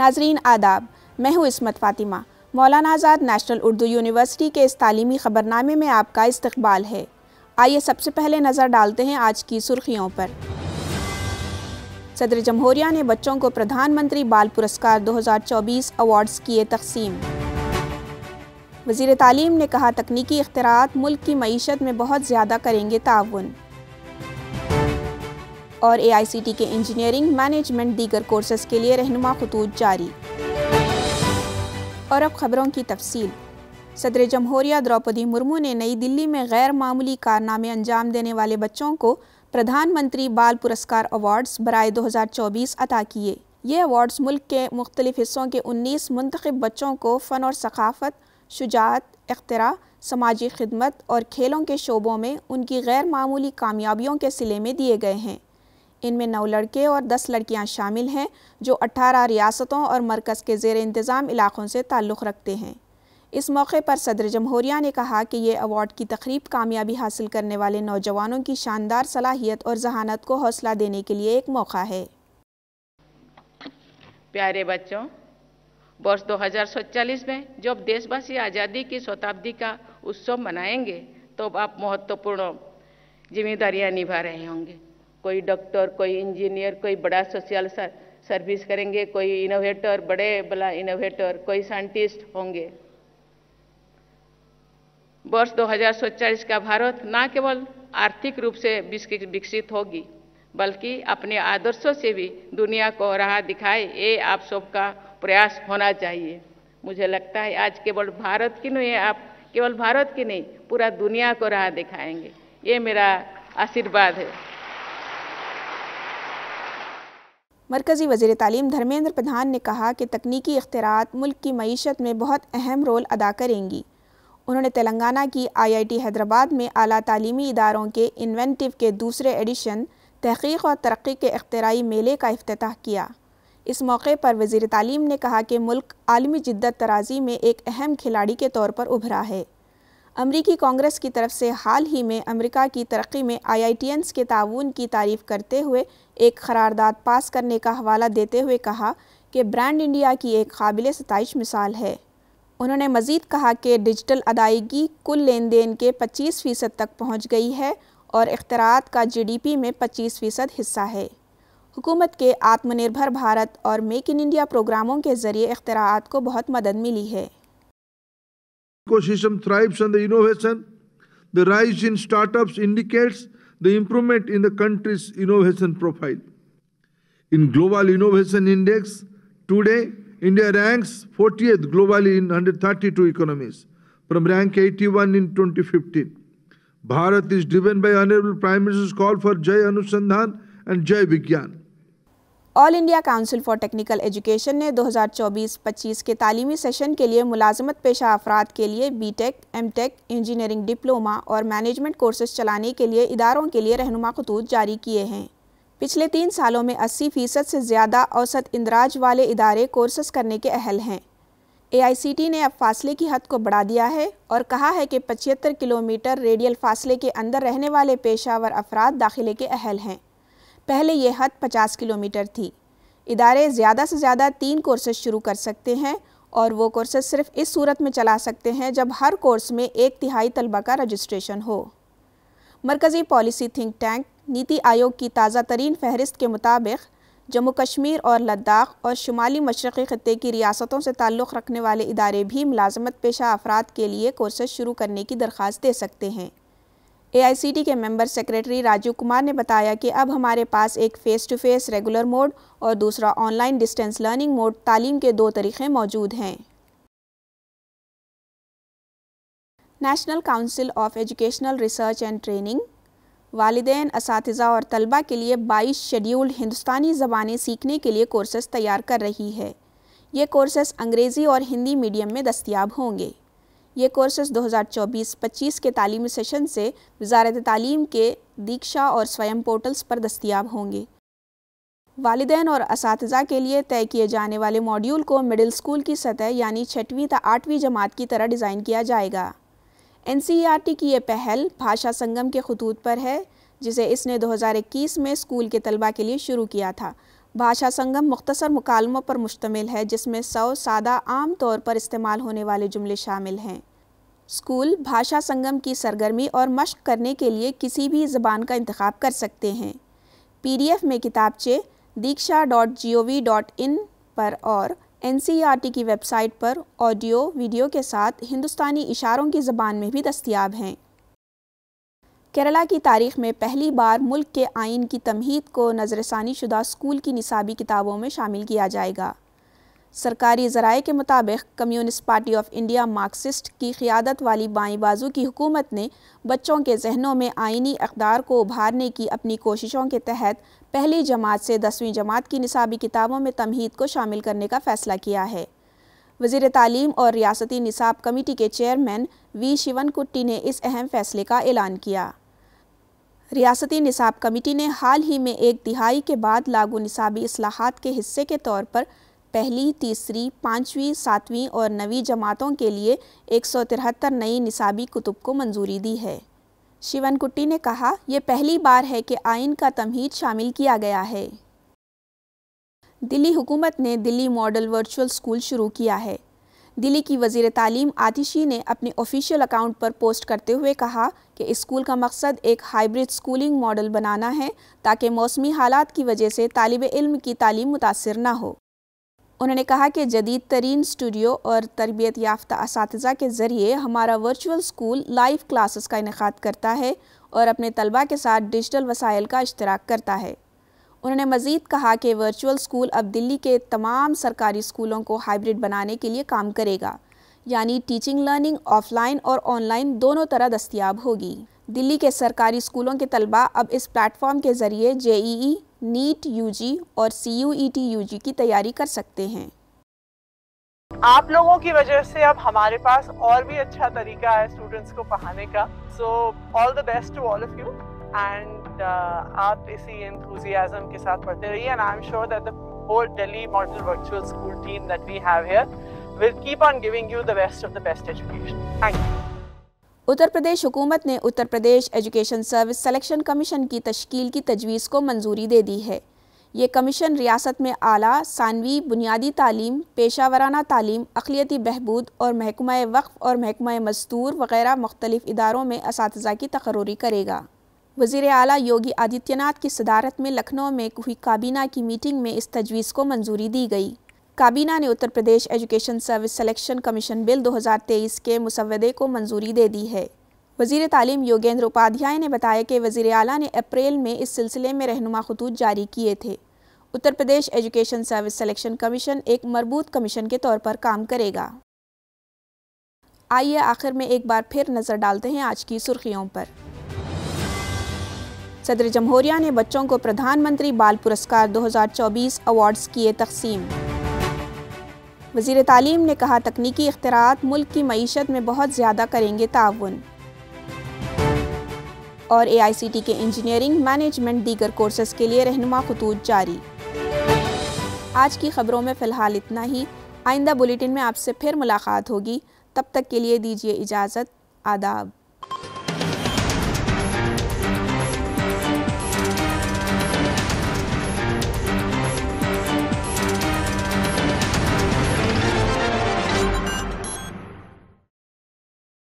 नाजरीन आदाब मैं हूँ इसमत फ़ातिमा मौलाना आज़ाद नेशनल उर्दू यूनिवर्सिटी के इस तालीमी ख़बरनामे में आपका इस्तबाल है आइए सबसे पहले नज़र डालते हैं आज की सुर्खियों पर सदर जमहूरिया ने बच्चों को प्रधानमंत्री बाल पुरस्कार 2024 अवार्ड्स किए तकसीम वजीर तालीम ने कहा तकनीकी अख्तरात मुल्क की मीशत में बहुत ज़्यादा करेंगे ताउन और ए के इंजीनियरिंग मैनेजमेंट दीगर कोर्सेज के लिए रहनुमा खतूत जारी और अब खबरों की तफसील सदर जमहूरिया द्रौपदी मुर्मू ने नई दिल्ली में गैर मामूली कारनामे अंजाम देने वाले बच्चों को प्रधानमंत्री बाल पुरस्कार अवार्ड्स बरए 2024 अदा किए ये अवार्ड्स मुल्क के मुख्तलिफ हिस्सों के 19 मंतखब बच्चों को फ़न और सकाफत शुजात अख्तरा समाजी खदमत और खेलों के शोबों में उनकी गैर मामूली कामयाबियों के सिले में दिए गए हैं इनमें नौ लड़के और दस लड़कियां शामिल हैं जो 18 रियासतों और मरकज़ के जेर इंतज़ाम इलाकों से ताल्लुक़ रखते हैं इस मौके पर सदर जमहूरिया ने कहा कि ये अवार्ड की तकरीब कामयाबी हासिल करने वाले नौजवानों की शानदार सलाहियत और जहानत को हौसला देने के लिए एक मौका है प्यारे बच्चों वर्ष 2047 में जब देशवासी आज़ादी की शताब्दी का उत्सव मनाएंगे तो आप महत्वपूर्ण जिम्मेदारियां निभा रहे होंगे कोई डॉक्टर कोई इंजीनियर कोई बड़ा सोशल सर्विस करेंगे कोई इनोवेटर बड़े बला इनोवेटर कोई साइंटिस्ट होंगे वर्ष 2047 का भारत न केवल आर्थिक रूप से विकसित होगी बल्कि अपने आदर्शों से भी दुनिया को राह दिखाए ये आप सबका प्रयास होना चाहिए मुझे लगता है आज केवल भारत की नहीं आप केवल भारत की नहीं पूरा दुनिया को राह दिखाएंगे ये मेरा आशीर्वाद है मरकज़ी वजी तालीम धर्मेंद्र प्रधान ने कहा कि तकनीकी अख्तियारत मुल्क की मीशत में बहुत अहम रोल अदा करेंगी उन्होंने तेलंगाना की आईआईटी हैदराबाद में अली तली इदारों के इन्वेंटिव के दूसरे एडिशन तहकीक और तरक्की के अख्तराई मेले का अफ्ताह किया इस मौके पर वज़ी तालीम ने कहा कि मुल्क आलमी जिद्दत तराजी में एक अहम खिलाड़ी के तौर पर उभरा है अमरीकी कांग्रेस की तरफ से हाल ही में अमरीका की तरक्की में आई आई टी एनस के ताउन की तारीफ करते हुए एक करारदाद पास करने का हवाला देते हुए कहा कि ब्रांड इंडिया की एक काबिल सतश मिसाल है उन्होंने मज़ीद कहा कि डिजिटल अदायगी कुल लेन देन के 25 फ़ीसद तक पहुँच गई है और अख्तरात का जी डी पी में 25 फ़ीसद हिस्सा है हुकूमत के आत्मनिर्भर भारत और मेक इन इंडिया प्रोग्रामों के ज़रिए अख्तरात को बहुत मदद मिली है The rise in startups indicates the improvement in the country's innovation profile. In Global Innovation Index, today India ranks 40th globally in 132 economies, from rank 81 in 2015. Bharat is driven by Honorable Prime Minister's call for Jai Anusandhan and Jai Vigyan. All India council for technical education ने 2024-25 के तालीमी session के लिए मुलाजमत पेशा अफराद के लिए B tech M tech engineering diploma और मैनेजमेंट कोर्सेज चलाने के लिए इदारों के लिए रहनुमा खतूत जारी किए हैं पिछले तीन सालों में 80 फ़ीसद से ज़्यादा औसत इंदराज वाले इदारे कोर्सेज करने के अहल हैं ए ने अब फासले की हद को बढ़ा दिया है और कहा है कि पचहत्तर किलोमीटर रेडियल फासले के अंदर रहने वाले पेशावर अफराद दाखिले के अहल हैं पहले ये हद 50 किलोमीटर थी इदारे ज़्यादा से ज़्यादा तीन कोर्सेज शुरू कर सकते हैं और वो कोर्सेज सिर्फ इस सूरत में चला सकते हैं जब हर कोर्स में एक तिहाई तलबा का रजिस्ट्रेशन हो मरकज़ी पॉलिसी थिंक टैंक नीति आयोग की ताज़ा तरीन फहरिस्त के मुताबिक जम्मू कश्मीर और लद्दाख और शुमाली मशरक़ी ख़त्े की रियासतों से ताल्लुक़ रखने वाले इदारे भी मुलाजमत पेशा अफराद के लिए कोर्सेज शुरू करने की दरख्वास्त दे सकते हैं एआईसीटी के मेंबर सेक्रेटरी राजीव कुमार ने बताया कि अब हमारे पास एक face to face regular mode और दूसरा ऑनलाइन डिस्टेंस लर्निंग मोड तालीम के दो तरीक़े मौजूद हैं national council of educational research and training वालदेन इस और तलबा के लिए 22 शेड्यूल्ड हिंदुस्तानी ज़बानें सीखने के लिए कोर्सेज तैयार कर रही है ये कोर्सेज अंग्रेज़ी और हिंदी मीडियम में दस्तियाब होंगे ये कोर्सेज 2024-25 के तालीमी सेशन से वजारत तालीम के दीक्षा और स्वयं पोर्टल्स पर दस्तियाब होंगे वालदेन और इस के लिए तय किए जाने वाले मॉड्यूल को मिडिल स्कूल की सतह यानी छठवीं त आठवीं जमात की तरह डिज़ाइन किया जाएगा एन की यह पहल भाषा संगम के खतूत पर है जिसे इसने 2021 में स्कूल के तलबा के लिए शुरू किया था भाषा संगम मुख्तसर मुकालमों पर मुश्तमिल है जिसमें सौ सादा आम तौर पर इस्तेमाल होने वाले जुमले शामिल हैं स्कूल भाषा संगम की सरगर्मी और मश्क करने के लिए किसी भी ज़बान का इंतखब कर सकते हैं एफ में किताबचे Diksha dot G O V dot in पर और N C E R T website पर ऑडियो वीडियो के साथ हिंदुस्तानी इशारों की ज़बान में भी दस्तियाब हैं केरला की तारीख में पहली बार मुल्क के आइन की तमहीद को नज़रसानी शुदा स्कूल की निसाबी किताबों में शामिल किया जाएगा सरकारी ज़राए के मुताबिक communist party of India Marxist की क़्यादत वाली बाई बाजू की हुकूमत ने बच्चों के जहनों में आइनी अकदार को उभारने की अपनी कोशिशों के तहत पहली जमात से दसवीं जमात की निसाबी किताबों में तमहीद को शामिल करने का फ़ैसला किया है वजीर तालीम और रियासती निसाब कमेटी के चेयरमैन वी शिवन कुट्टी ने इस अहम फ़ैसले का ऐलान किया रियासती निसाब कमेटी ने हाल ही में एक तिहाई के बाद लागू निसाबी असलाहत के हिस्से के तौर पर पहली तीसरी पाँचवीं सातवीं और नवी जमातों के लिए एक सौ तिहत्तर नई निसाबी कुतुब को मंजूरी दी है शिवन कुट्टी ने कहा यह पहली बार है कि आइन का तमहीद शामिल किया गया है दिल्ली हुकूमत ने दिल्ली मॉडल वर्चुअल स्कूल शुरू किया है दिल्ली की वजीर तालीम आतिशी ने अपने ऑफिशियल अकाउंट पर पोस्ट करते हुए कहा कि स्कूल का मकसद एक हाइब्रिड स्कूलिंग मॉडल बनाना है ताकि मौसमी हालात की वजह से तालब इल्म की तालीम मुतासर न हो उन्होंने कहा कि जदीद तरीन स्टूडियो और तरबियत याफ्ता इस के ज़रिए हमारा वर्चुअल स्कूल लाइव क्लासेस का इनका करता है और अपने तलबा के साथ डिजिटल वसाइल का इश्तराक करता है उन्होंने मजीद कहा कि वर्चुअल स्कूल अब दिल्ली के तमाम सरकारी स्कूलों को हाइब्रिड बनाने के लिए काम करेगा यानी टीचिंग लर्निंग ऑफलाइन और ऑनलाइन दोनों तरह दस्तियाब होगी दिल्ली के सरकारी स्कूलों के तलबा अब इस प्लेटफॉर्म के ज़रिए जेई नीट यू और C U E T U की तैयारी कर सकते हैं आप लोगों की वजह से अब हमारे पास और भी अच्छा तरीका है स्टूडेंट्स को पढ़ाने का so all the best to all of you and uh, आप इसी इंथ्यूजियाज्म के साथ पढ़ते रहिए and I am sure that the whole Delhi model virtual school team that we have here will keep on giving you the best of the best education thank you Uttar Pradesh हुकूमत ने Uttar Pradesh education service selection commission की तश्कील की तजवीज़ को मंजूरी दे दी है ये कमीशन रियासत में आला सानवी बुनियादी तालीम पेशा वराना तालीम अखिलती बहबूद और महकमा वक्फ़ और महकमा मजदूर वगैरह मुख्तलिफ़ इदारों में इस की तकररी करेगा वजीर अली योगी आदित्यनाथ की सदारत में लखनऊ में हुई काबीना की मीटिंग में इस तजवीज़ को मंजूरी दी गई काबीना ने Uttar Pradesh education service selection commission bill 2023 के मुसवदे को मंजूरी दे दी है वजीर तालीम योगेंद्र उपाध्याय ने बताया कि वजीर अली ने अप्रैल में इस सिलसिले में रहनुमा खतूत जारी किए थे Uttar Pradesh education service selection commission एक मरबूत कमीशन के तौर पर काम करेगा आइए आखिर में एक बार फिर नज़र डालते हैं आज की सुर्खियों पर सदर जमहूरिया ने बच्चों को प्रधानमंत्री बाल पुरस्कार 2024 अवार्ड्स किए तकसीम वजीर तालीम ने कहा तकनीकी अख्तरात मुल्क की मीशत में बहुत ज़्यादा करेंगे ताउन और ए आई सी टी के इंजीनियरिंग मैनेजमेंट दीगर कोर्सेज के लिए रहनुमा खतूत जारी आज की खबरों में फ़िलहाल इतना ही आइंदा बुलेटिन में आपसे फिर मुलाकात होगी तब तक के लिए दीजिए इजाज़त आदाब